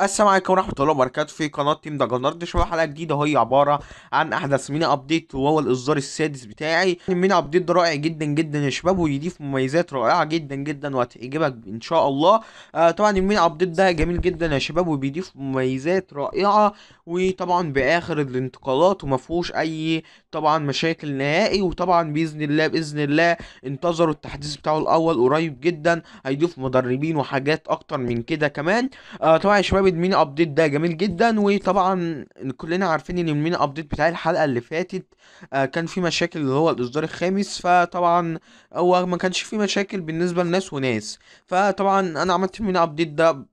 السلام عليكم ورحمه الله وبركاته في قناه تيم دا دي شباب حلقه جديده وهي عباره عن احدث ميني ابديت وهو الاصدار السادس بتاعي الميني ابديت ده رائع جدا جدا يا شباب ويضيف مميزات رائعه جدا جدا وهتعجبك ان شاء الله آه طبعا الميني ابديت ده جميل جدا يا شباب وبيضيف مميزات رائعه وطبعا باخر الانتقالات وما فيهوش اي طبعا مشاكل نهائي وطبعا باذن الله باذن الله انتظروا التحديث بتاعه الاول قريب جدا هيضيف مدربين وحاجات اكتر من كده كمان آه طبعا يا شباب المين ابديت ده جميل جدا وطبعا كلنا عارفين ان المين ابديت بتاع الحلقه اللي فاتت آه كان في مشاكل اللي هو الاصدار الخامس فطبعا هو ما كانش في مشاكل بالنسبه لناس وناس فطبعا انا عملت المين ابديت ده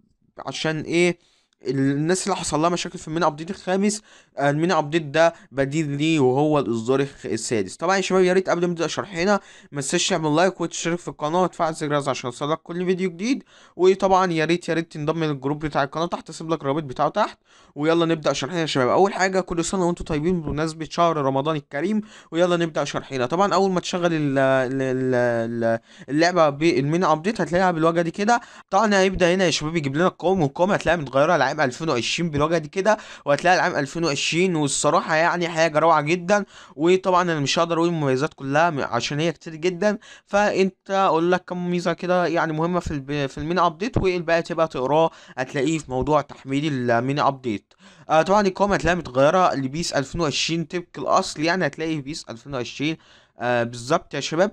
عشان ايه الناس اللي حصل لها مشاكل في المينا ابديت الخامس المينا آه، ابديت ده بديل ليه وهو الاصدار السادس طبعا يا شباب يا ريت قبل ما نبدا شرحنا ما تنساش تعمل لايك وتشترك في القناه وتفعل زر الجرس عشان يوصلك كل فيديو جديد وطبعا يا ريت يا ريت تنضم للجروب بتاع القناه تحت هسيب لك الرابط بتاعه تحت ويلا نبدا شرحنا يا شباب اول حاجه كل سنه وانتم طيبين بمناسبه شهر رمضان الكريم ويلا نبدا شرحنا طبعا اول ما تشغل اللعبه بالمينا ابديت هتلاقيها بالوجه دي كده طبعا هيبدا هنا يا شباب يجيب لنا القوم والقوم هتلاقيها متغيره عام 2020 بالوجد كده وهتلاقي العام 2020 والصراحه يعني حاجه روعه جدا وطبعا انا مش هقدر اقول المميزات كلها عشان هي كتير جدا فانت اقول لك كم ميزه كده يعني مهمه في في المين ابديت والباقي تبقى تقراه هتلاقيه في موضوع تحميل المين ابديت آه طبعا الكوم هتلاقيها متغيره لبيس 2020 تبك الاصل يعني هتلاقي في بيس 2020 آه بالظبط يا شباب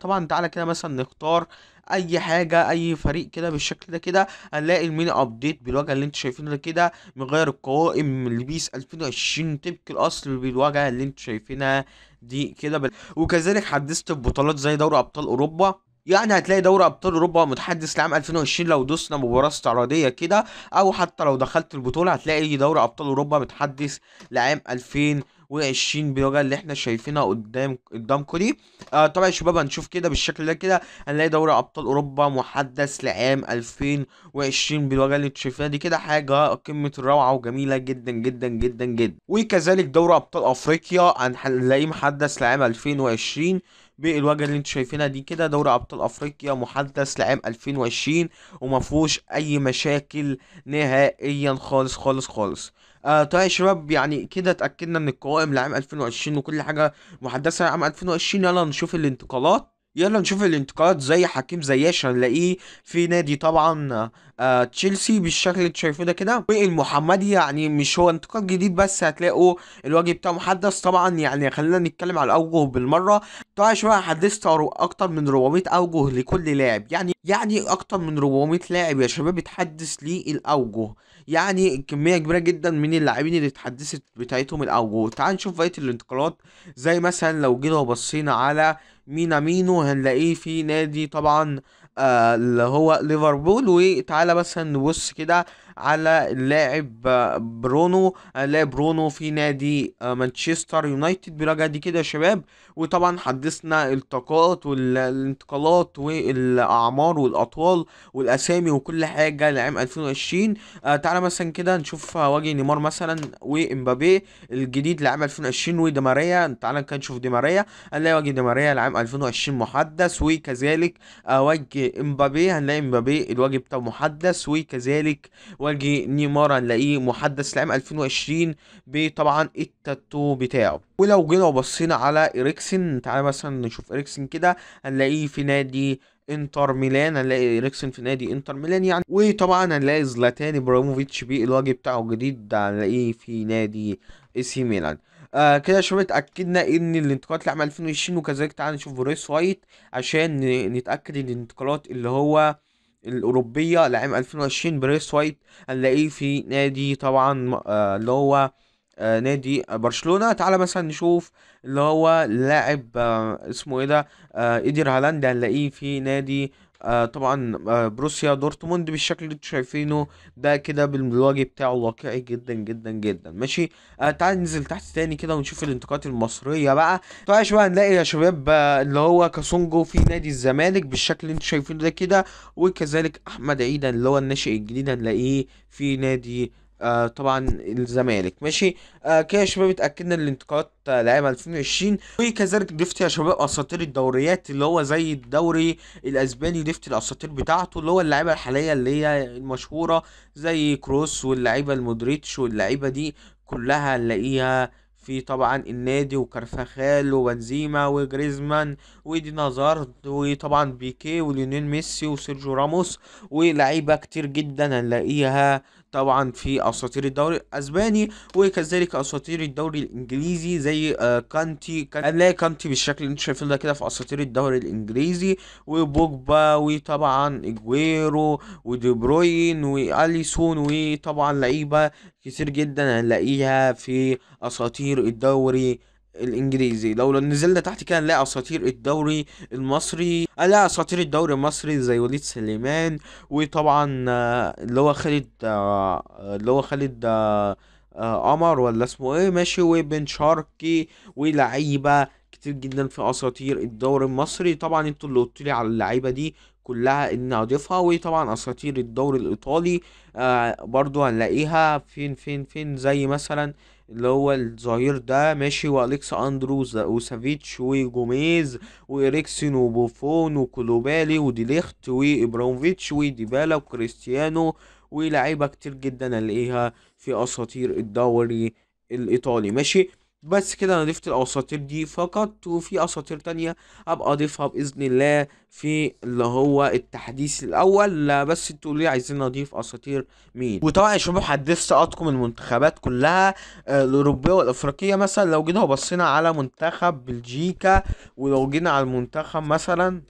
طبعا تعالى كده مثلا نختار اي حاجه اي فريق كده بالشكل ده كده هنلاقي الميني ابديت بالوجه اللي انتوا شايفينه ده كده مغير القوائم لبيس 2020 تبكي الاصل بالوجه اللي انتوا شايفينها دي كده بال... وكذلك حدثت البطولات زي دوري ابطال اوروبا يعني هتلاقي دوري ابطال اوروبا متحدث لعام 2020 لو دوسنا مباراه استعراضيه كده او حتى لو دخلت البطوله هتلاقي دوري ابطال اوروبا متحدث لعام 2020 و20 اللي احنا شايفينها قدام قدامكم دي آه طبعا يا شباب هنشوف كده بالشكل ده كده هنلاقي دوري ابطال اوروبا محدث لعام 2020 بلوجه اللي انتوا شايفينها دي كده حاجه قمه الروعه وجميله جدا جدا جدا جدا وكذلك دوري ابطال افريقيا هنلاقيه محدث لعام 2020 بالواجهة اللي انتوا شايفينها دي كده دوري ابطال افريقيا محدث لعام 2020 وما فيهوش اي مشاكل نهائيا خالص خالص خالص آه طيب يا شباب يعني كده اتاكدنا من القوائم لعام 2020 وكل حاجه محدثه لعام 2020 يلا نشوف الانتقالات يلا نشوف الانتقالات زي حكيم زياش هنلاقيه في نادي طبعا آه تشيلسي بالشكل اللي انتوا شايفينه ده كده والمحمدي يعني مش هو انتقال جديد بس هتلاقوا الوجه بتاعه محدث طبعا يعني خلينا نتكلم على الاوجه بالمره طبعا شويه حدثت اكتر من 400 اوجه لكل لاعب يعني يعني اكتر من 400 لاعب يا شباب بتحدث للاوجه يعني كميه كبيره جدا من اللاعبين اللي اتحدثت بتاعتهم الاول تعال نشوف بقيه الانتقالات زي مثلا لو جينا وبصينا على مينامينو هنلاقيه في نادي طبعا آه اللي هو ليفربول وتعالى مثلا نبص كده على اللاعب برونو لاعب برونو في نادي آه، مانشستر يونايتد بالرجعه دي كده يا شباب وطبعا حدثنا الطاقات والانتقالات والاعمار والاطوال والاسامي وكل حاجه لعام 2020 آه، تعالى مثلا كده نشوف وجه نيمار مثلا وامبابي الجديد لعام 2020 وديماريا تعالى كده نشوف ديماريا هنلاقي وجه ديماريا لعام 2020 محدث وكذلك آه، وجه امبابي هنلاقي امبابي الوجه بتاعه محدث وكذلك واجي نيمار هنلاقيه محدث لعام 2020 بطبعا التاتو بتاعه ولو جينا وبصينا على اريكسن تعالى مثلا نشوف اريكسن كده هنلاقيه في نادي انتر ميلان هنلاقي اريكسن في نادي انتر ميلان يعني وطبعا هنلاقي زلاتان ابراهيموفيتش بالواجب بتاعه الجديد هنلاقيه في نادي اي سي ميلان آه كده يا شباب اتاكدنا ان الانتقالات لعام 2020 وكذلك تعالى نشوف فوريس وايت عشان نتاكد ان الانتقالات اللي هو الاوروبيه لعام 2020 بريس وايت هنلاقيه في نادي طبعا آه، اللي هو آه، نادي برشلونه تعالى مثلا نشوف اللي هو لاعب آه، اسمه ايه ده ايدير هالاند هنلاقيه في نادي آه طبعا آه، بروسيا دورتموند بالشكل اللي انتوا شايفينه ده كده بالوجه بتاعه واقعي جدا جدا جدا ماشي آه تعال ننزل تحت تاني كده ونشوف الانتقادات المصريه بقى تعالى بقى نلاقي يا شباب آه اللي هو كاسونجو في نادي الزمالك بالشكل اللي انتوا شايفينه ده كده وكذلك احمد عيدا اللي هو الناشئ الجديد هنلاقيه في نادي آه طبعا الزمالك ماشي آه كده يا شباب اتاكدنا الانتقالات آه لعام 2020 وكذلك ضفت يا شباب اساطير الدوريات اللي هو زي الدوري الاسباني ضفت الاساطير بتاعته اللي هو اللعيبه الحاليه اللي هي المشهوره زي كروس واللعيبه المودريتش واللعيبه دي كلها نلاقيها في طبعا النادي وكارفاخال وبنزيما وجريزمان ودي نازارد وطبعا بيكي وليونيل ميسي وسيرجيو راموس ولعيبه كتير جدا هنلاقيها طبعا في اساطير الدوري الاسباني وكذلك اساطير الدوري الانجليزي زي آه، كانتي كان... هنلاقي كانتي بالشكل اللي انتم شايفينه ده كده في اساطير الدوري الانجليزي وبوجبا وطبعا اجويرو ودي بروين واليسون وطبعا لعيبه كتير جدا هنلاقيها في اساطير الدوري الانجليزي لو نزلنا تحت كده نلاقي اساطير الدوري المصري آه، لا اساطير الدوري المصري زي وليد سليمان وطبعا آه، اللي هو خالد آه، اللي هو خالد قمر ولا اسمه ايه ماشي وبن شرقي ولعيبه كتير جدا في اساطير الدوري المصري طبعا انتوا اللي قلتولي على اللعيبه دي كلها ان اضيفها وطبعا اساطير الدوري الايطالي آه برضو هنلاقيها فين فين فين زي مثلا اللي هو الظهير ده ماشي واليكس اندروز وسافيتش وجوميز وإريكسن وبوفون وكولوبالي وديليخت وابراموفيتش وديبالا وكريستيانو ولاعيبه كتير جدا هنلاقيها في اساطير الدوري الايطالي ماشي بس كده انا ضفت الاساطير دي فقط وفي اساطير تانية ابقى اضيفها باذن الله في اللي هو التحديث الاول بس انتوا ليه عايزين نضيف اساطير مين وطبعا يا شباب حدثت ارقام المنتخبات كلها آه، الاوروبيه والافريقيه مثلا لو جينا وبصينا على منتخب بلجيكا ولو جينا على المنتخب مثلا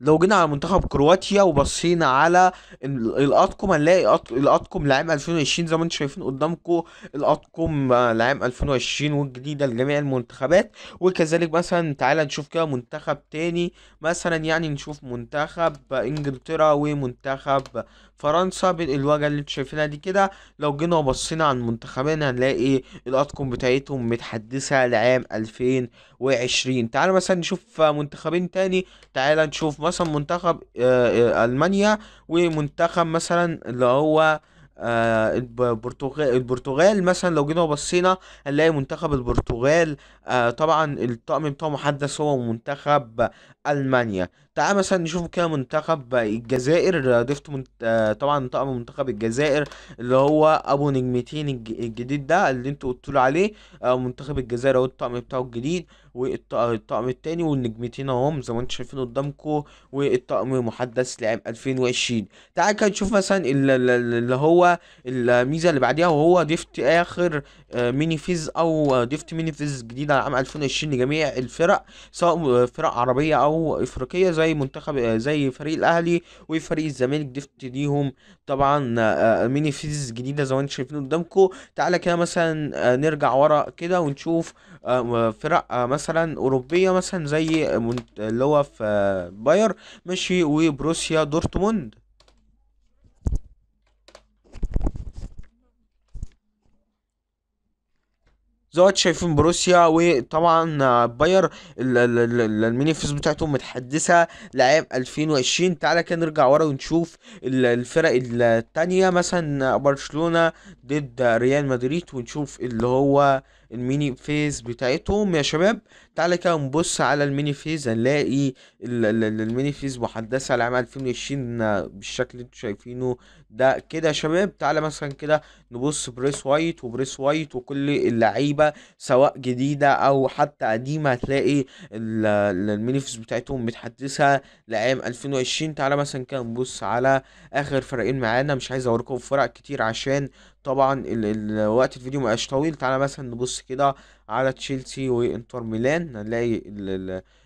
لو جينا على منتخب كرواتيا وبصينا على الاطقم هنلاقي الاطقم لعام 2020 زي ما انتم شايفين قدامكم الاطقم لعام 2020 والجديده لجميع المنتخبات وكذلك مثلا تعالى نشوف كده منتخب تاني مثلا يعني نشوف منتخب انجلترا ومنتخب فرنسا بالواجهه اللي انتوا شايفينها دي كده لو جينا وبصينا عن منتخبين هنلاقي الاطقم بتاعتهم متحدثه لعام 2020 تعال مثلا نشوف منتخبين تاني تعالى نشوف مثلا منتخب آه، آه، المانيا ومنتخب مثلا اللي هو آه البرتغال البرتغال مثلا لو جينا وبصينا هنلاقي منتخب البرتغال آه طبعا الطقم بتاعه محدث هو منتخب المانيا تعال مثلا نشوف كده منتخب الجزائر ضفت منت... آه، طبعا طقم منتخب الجزائر اللي هو ابو نجمتين الجديد ده اللي انتوا قلتوا عليه آه، منتخب الجزائر اهو الطقم بتاعه الجديد والطقم التاني والنجمتين اهم زي ما انتوا شايفين قدامكم والطقم محدث لعام 2020 تعال كده نشوف مثلا اللي هو الميزه اللي بعديها وهو ضفت اخر آه، ميني فيز او ضفت ميني فيز جديد على عام 2020 لجميع الفرق سواء فرق عربيه او افريقيه زي زي منتخب آه، زي فريق الاهلي وفريق الزمالك ضفت ليهم طبعا آه، آه، ميني فيز جديده زي ما انتم شايفين قدامكم تعالى كده مثلا نرجع ورا كده ونشوف فرق مثلا اوروبيه مثلا زي اللي هو في باير ماشي وبروسيا دورتموند زي ما شايفين بروسيا وطبعا باير الميني فيس بتاعتهم متحدثه لعام 2020 تعالى كده نرجع ورا ونشوف الفرق التانية مثلا برشلونه ضد ريال مدريد ونشوف اللي هو الميني فيز بتاعتهم يا شباب تعالى كده نبص على الميني فيز هنلاقي الميني فيز محدثه لعام 2020 بالشكل اللي انتم شايفينه ده كده يا شباب تعالى مثلا كده نبص بريس وايت وبريس وايت وكل اللعيبه سواء جديده او حتى قديمه هتلاقي الميني فيز بتاعتهم متحدثه لعام 2020 تعالى مثلا كده نبص على اخر فرقين معانا مش عايز اوريكم فرق كتير عشان طبعا الوقت الفيديو مبقاش طويل تعالى مثلا نبص كده على تشيلسي وانتر ميلان هنلاقي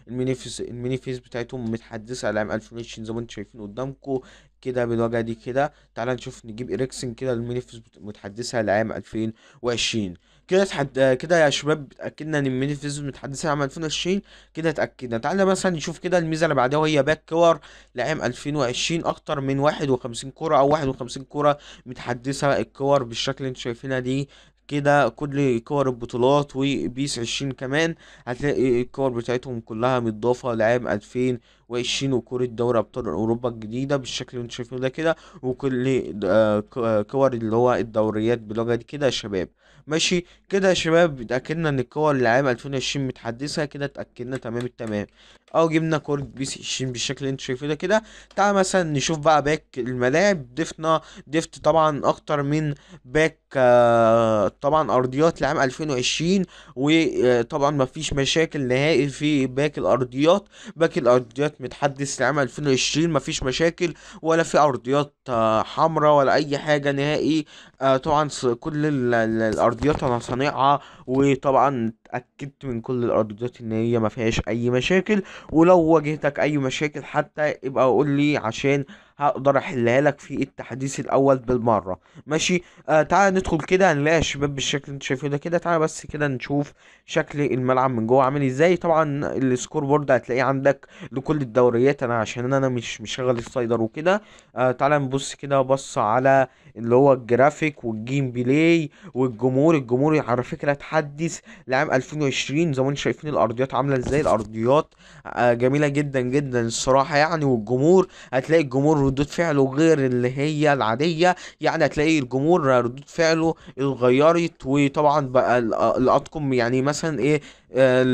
المنافس المنافس بتاعتهم متحدثه على 2020 زي ما انتم شايفين قدامكم كده بالواجهه دي كده تعالى نشوف نجيب اريكسن كده المنافس متحدثه لعام 2020 كده تحد... كده يا شباب اتاكدنا ان المنافس متحدثه لعام 2020 كده اتاكدنا تعالى مثلا نشوف كده الميزه اللي بعدها وهي باك كور لعام 2020 اكتر من 51 كوره او 51 كوره متحدثه الكور بالشكل اللي انتم شايفينها دي كده كل كور البطولات وبيس عشرين كمان هتلاقي الكور بتاعتهم كلها متضافة لعام ألفين وعشرين وكورة دوري أبطال أوروبا الجديدة بالشكل اللي انتوا شايفينه ده كده وكل آه، آه، كور اللي هو الدوريات بلغة كده يا شباب ماشي كده يا شباب اتاكدنا ان القوى اللي عام 2020 متحدثه كده اتاكدنا تمام التمام او جبنا كورة بيس 20 بالشكل اللي انت شايفه ده كده تعال مثلا نشوف بقى باك الملاعب ضفنا ضفت طبعا اكتر من باك آه طبعا ارضيات لعام 2020 وطبعا آه، مفيش مشاكل نهائي في باك الارضيات باك الارضيات متحدث لعام 2020 مفيش مشاكل ولا في ارضيات آه حمراء ولا اي حاجه نهائي آه طبعا كل الارضيات عرضيات عناصرية وطبعا اتاكدت من كل الاردودات ان هي ما فيهاش اي مشاكل ولو واجهتك اي مشاكل حتى ابقى قول لي عشان هقدر احلها لك في التحديث الاول بالمره ماشي آه تعال ندخل كده هنلاقي الشباب بالشكل اللي انتوا شايفينه ده كده تعال بس كده نشوف شكل الملعب من جوه عامل ازاي طبعا السكور بورد هتلاقيه عندك لكل الدوريات انا عشان انا مش مشغل السايدر وكده آه تعال نبص كده بص على اللي هو الجرافيك والجيم بلاي والجمهور الجمهور على فكره تحدث لعام 2020 زي ما انتم شايفين الارضيات عامله ازاي الارضيات آه، جميله جدا جدا الصراحه يعني والجمهور هتلاقي الجمهور ردود فعله غير اللي هي العاديه يعني هتلاقي الجمهور ردود فعله اتغيرت وطبعا بقى آه، الاطقم يعني مثلا ايه آه،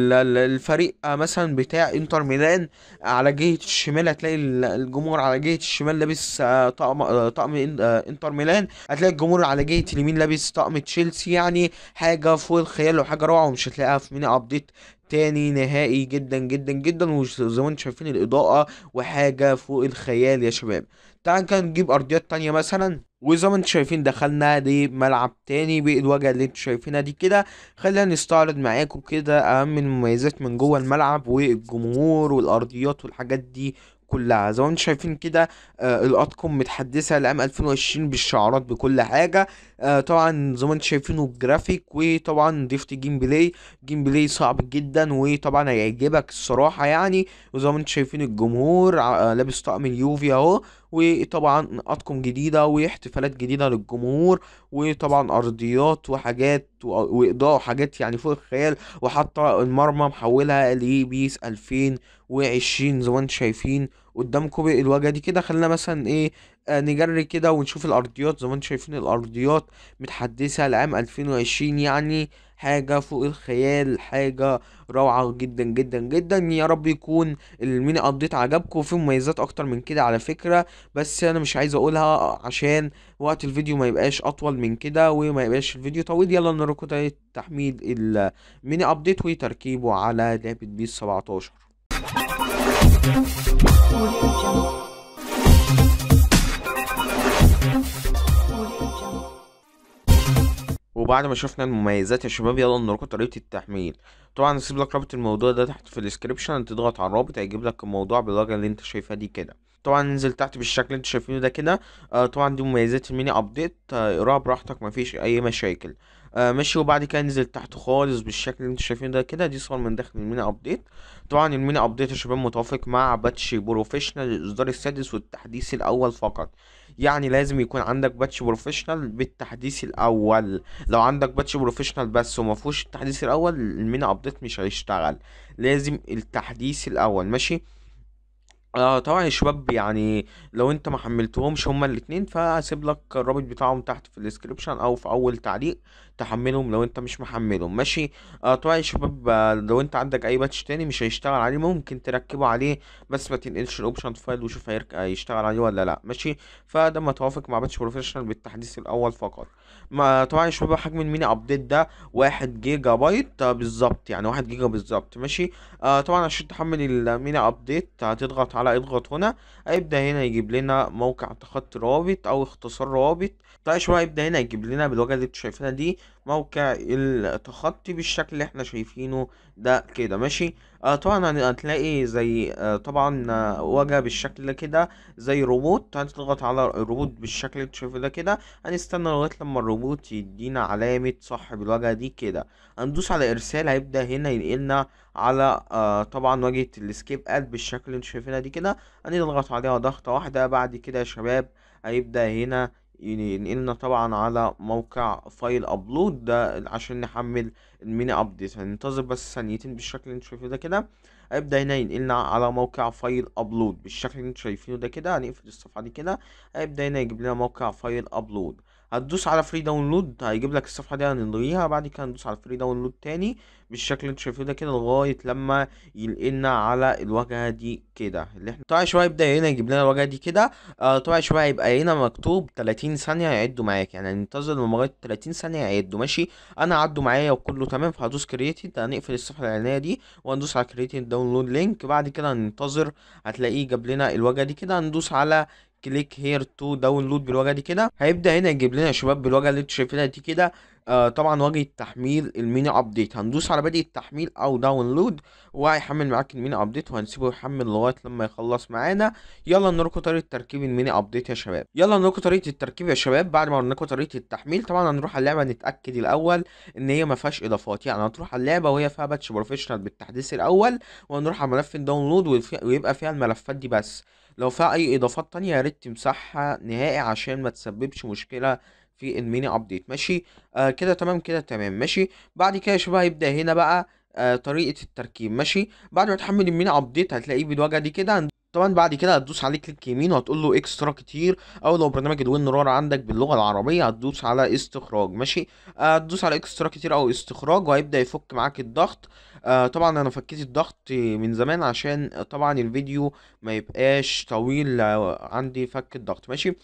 الفريق مثلا بتاع انتر ميلان على جهه الشمال هتلاقي الجمهور على جهه الشمال لابس طقم طقم انتر ميلان هتلاقي الجمهور على جهه اليمين لابس طقم تشيلسي يعني حاجه فوق الخيال لو حاجه روعه ومش هتلاقيها في ميني ابديت تاني نهائي جدا جدا جدا وزي ما انتم شايفين الاضاءه وحاجه فوق الخيال يا شباب تعال كان نجيب ارضيات تانية مثلا وزي ما انتم شايفين دخلنا لملعب تاني بالواجهه اللي انتم شايفينها دي كده خلينا نستعرض معاكم كده اهم المميزات من جوه الملعب والجمهور والارضيات والحاجات دي كلها زي ما انتم شايفين كده آه الارقام متحدثه لعام 2020 بالشعارات بكل حاجه آه طبعا زي ما انتم شايفينه جرافيك وطبعا ضفت جيم بلاي جيم بلاي صعب جدا وطبعا هيعجبك الصراحه يعني وزي ما انتم شايفين الجمهور آه لابس طقم اليوفي اهو وطبعا اطقم جديده واحتفالات جديده للجمهور وطبعا ارضيات وحاجات واضاءه وحاجات يعني فوق الخيال وحتى المرمى محولها لبيس 2020 زي ما انتم شايفين قدامكم الواجهه دي كده خلينا مثلا ايه آه، نجري كده ونشوف الأرضيات زي ما انتم شايفين الأرضيات متحدثة لعام 2020 يعني حاجة فوق الخيال حاجة روعة جدا جدا جدا يا رب يكون الميني ابديت عجبكم وفي مميزات اكتر من كده على فكرة بس انا مش عايز اقولها عشان وقت الفيديو ما يبقاش اطول من كده وما يبقاش الفيديو طويل يلا نركض تحميل الميني ابديت وتركيبه على لعبة بيس 17 وبعد ما شفنا المميزات يا شباب يلا نروح طريقة التحميل طبعا هسيب لك رابط الموضوع ده تحت في الديسكريبشن تضغط على الرابط هيجيب لك الموضوع باللغة اللي انت شايفها دي كده طبعا ننزل تحت بالشكل اللي انت شايفينه ده كده آه طبعا دي مميزات الميني ابديت آه، اقراها آه براحتك مفيش اي مشاكل آه ماشي وبعد كده نزل تحت خالص بالشكل اللي انتوا شايفينه ده كده دي صور من داخل المينا ابديت طبعا المينا ابديت يا شباب متوافق مع باتش بروفيشنال الاصدار السادس والتحديث الاول فقط يعني لازم يكون عندك باتش بروفيشنال بالتحديث الاول لو عندك باتش بروفيشنال بس وما فيهوش التحديث الاول المينا ابديت مش هيشتغل لازم التحديث الاول ماشي آه طبعًا يا شباب يعني لو أنت ما حمّلتهمش هما الاتنين، فهسيب لك الرابط بتاعهم تحت في الديسكريبشن أو في أول تعليق تحمّلهم لو أنت مش محمّلهم ماشي، آه طبعًا شباب آه، لو أنت عندك أي باتش تاني مش هيشتغل عليه ممكن تركّبه عليه بس ما تنقلش الاوبشن file وشوف هيشتغل عليه ولا لأ ماشي، فده ما توافق مع باتش بروفيشنال بالتحديث الأول فقط. ما طبعا يا شباب حجم الميني ابديت ده واحد جيجا بايت آه، بالظبط يعني واحد جيجا بالظبط ماشي آه طبعا عشان تحمل الميني ابديت هتضغط على اضغط هنا هيبدا هنا يجيب لنا موقع تخطي روابط او اختصار روابط طيب شباب هيبدا هنا يجيب لنا بالواجهه اللي انتوا شايفينها دي موقع التخطي بالشكل اللي احنا شايفينه ده كده ماشي آه طبعا هتلاقي زي آه طبعا آه واجهه بالشكل ده كده زي روبوت هنضغط على الروبوت بالشكل اللي انت شايفه ده كده هنستنى لغايه لما الروبوت يدينا علامه صح بالواجهه دي كده هندوس على ارسال هيبدا هنا ينقلنا على آه طبعا واجهه السكيب اد بالشكل اللي انتوا شايفينها دي كده هنضغط عليها ضغطه واحده بعد كده يا شباب هيبدا هنا ينقلنا طبعا على موقع فايل ابلود ده عشان نحمل الميني ابديت هننتظر بس ثانيتين بالشكل اللي انتم شايفينه ده كده هيبدا هنا ينقلنا على موقع فايل ابلود بالشكل اللي انتم شايفينه ده كده هنقفل الصفحه دي كده هيبدا هنا يجيب لنا موقع فايل ابلود هتدوس على فري داونلود هيجيب لك الصفحه دي هنلغيها بعد كده هندوس على فري داونلود تاني بالشكل اللي انت شايفينه ده كده لغايه لما يلقينا على الواجهه دي كده اللي احنا طبعا شويه يبدا هنا يجيب لنا الواجهه دي كده آه طبعا شويه هيبقى هنا مكتوب 30 ثانيه يعدوا معاك يعني هننتظر لغايه 30 ثانيه يعدوا ماشي انا عدوا معايا وكله تمام فهدوس كرييتد هنقفل الصفحه الاعلانيه دي وهندوس على كرييتد داونلود لينك بعد كده هننتظر هتلاقيه جاب لنا الواجهه دي كده هندوس على كليك هير تو داونلود بالواجهه دي كده هيبدا هنا يجيب لنا يا شباب بالواجهه اللي انتوا شايفينها دي كده آه طبعا واجهه تحميل الميني ابديت هندوس على بادئ التحميل او داونلود وهيحمل معاك الميني ابديت وهنسيبه يحمل لغايه لما يخلص معانا يلا نوريكم طريقه تركيب الميني ابديت يا شباب يلا نوريكم طريقه التركيب يا شباب بعد ما وريناكم طريقه التحميل طبعا هنروح على اللعبه نتاكد الاول ان هي ما فيهاش اضافات يعني هتروح على اللعبه وهي فيها باتش بروفيشنال بالتحديث الاول وهنروح على ملف الداونلود ويبقى فيها الملفات دي بس لو في اي اضافات تانية يا ريت تمسحها نهائي عشان ما تسببش مشكلة في الميني ابديت ماشي آه كده تمام كده تمام ماشي بعد كده يا شباب هيبدأ هنا بقى آه طريقة التركيب ماشي بعد ما تحمل الميني ابديت هتلاقيه بالواجهة دي كده طبعا بعد كده هتدوس عليه كليك يمين وهتقول له اكسترا كتير او لو برنامج الوين رار عندك باللغه العربيه هتدوس على استخراج ماشي آه، هتدوس على اكسترا كتير او استخراج وهيبدا يفك معاك الضغط آه طبعا انا فكيت الضغط من زمان عشان طبعا الفيديو ما يبقاش طويل عندي فك الضغط ماشي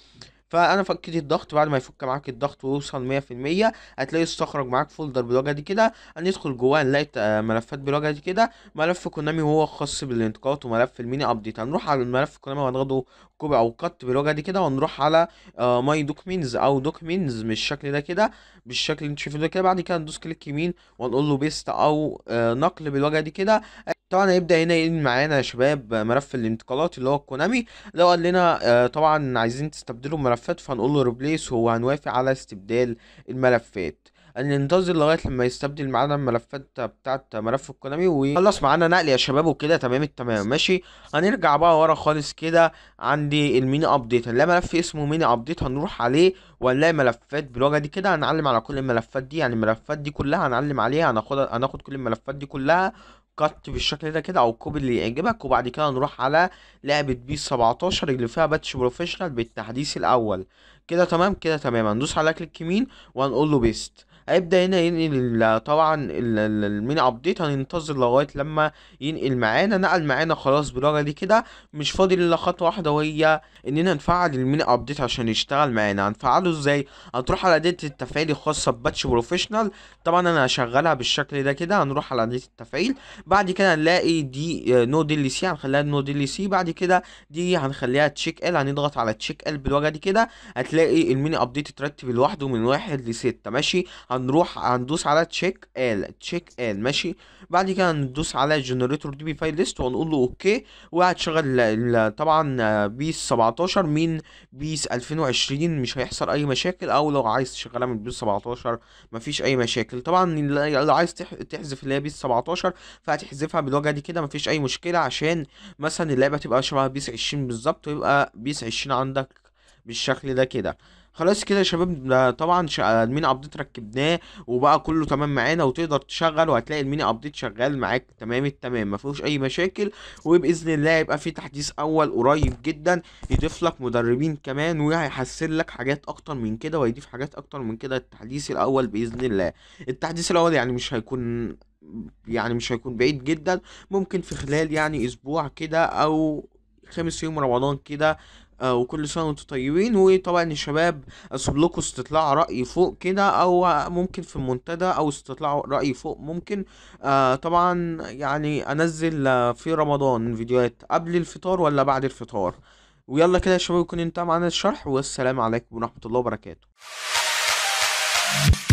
فانا فكيت الضغط بعد ما يفك معاك الضغط ويوصل مية في المية هتلاقي استخرج معاك فولدر بالواجهه دي كده هندخل جواه نلاقي آه، ملفات بالواجهه دي كده ملف كونامي هو خاص بالانتقالات وملف الميني ابديت هنروح على الملف كونامي وهناخده كوبي او كت بالوجهه دي كده ونروح على آه، ماي دوكمنتس او دوكمنتس بالشكل ده كده بالشكل اللي انت شايفه ده كده بعد كده ندوس كليك يمين ونقول له بيست او آه، نقل بالوجهه دي كده طبعا هيبدا هنا ينقل معانا يا شباب ملف الانتقالات اللي هو الكونامي لو قال لنا آه، طبعا عايزين تستبدلوا الملفات فهنقول له ريبليس وهنوافق على استبدال الملفات ان ننتظر لغايه لما يستبدل معانا الملفات بتاعت ملف الكونامي ويخلص معانا نقل يا شباب وكده تمام التمام ماشي هنرجع بقى ورا خالص كده عندي الميني ابديت هنلاقي ملف اسمه ميني ابديت هنروح عليه وهنلاقي ملفات بالوجه دي كده هنعلم على كل الملفات دي يعني الملفات دي كلها هنعلم عليها هناخد هناخد كل الملفات دي كلها كات بالشكل ده كده او كوبي اللي يعجبك وبعد كده نروح على لعبه بي 17 اللي فيها باتش بروفيشنال بالتحديث الاول كده تمام كده تمام هندوس على كليك يمين وهنقول له بيست هيبدا هنا ينقل طبعا المين ابديت هننتظر لغايه لما ينقل معانا نقل معانا خلاص بالورقه دي كده مش فاضل الا خطوه واحده وهي اننا نفعل المين ابديت عشان يشتغل معانا هنفعله ازاي هتروح على اداه التفعيل الخاصه بباتش بروفيشنال طبعا انا هشغلها بالشكل ده كده هنروح على اداه التفعيل بعد كده هنلاقي دي نو دي سي هنخليها نو دي سي بعد كده دي هنخليها تشيك ال هنضغط على تشيك ال بالورقه دي كده هتلاقي المين ابديت اترتب لوحده من واحد لستة ماشي هنروح هندوس على تشيك ال تشيك ال ماشي بعد كده هندوس على جنريتور دي بي فايل ليست وهنقول له اوكي وهتشغل طبعا بيس 17 من بيس 2020 مش هيحصل اي مشاكل او لو عايز تشغلها من بيس 17 مفيش اي مشاكل طبعا لو عايز تحذف اللي هي بيس 17 فهتحذفها بالواجهه دي كده مفيش اي مشكله عشان مثلا اللعبه تبقى شبه بيس 20 بالظبط ويبقى بيس 20 عندك بالشكل ده كده خلاص كده يا شباب ده طبعا الميني ابديت ركبناه وبقى كله تمام معانا وتقدر تشغل وهتلاقي الميني ابديت شغال معاك تمام التمام ما فيهوش اي مشاكل وباذن الله يبقى في تحديث اول قريب جدا يضيف لك مدربين كمان وهيحسن لك حاجات اكتر من كده وهيضيف حاجات اكتر من كده التحديث الاول باذن الله التحديث الاول يعني مش هيكون يعني مش هيكون بعيد جدا ممكن في خلال يعني اسبوع كده او خامس يوم رمضان كده آه، وكل سنه وانتم طيبين وطبعا الشباب اسيب لكم استطلاع راي فوق كده او ممكن في المنتدى او استطلاع راي فوق ممكن آه، طبعا يعني انزل آه، في رمضان فيديوهات قبل الفطار ولا بعد الفطار ويلا كده يا شباب يكون انتهى معانا الشرح والسلام عليكم ورحمه الله وبركاته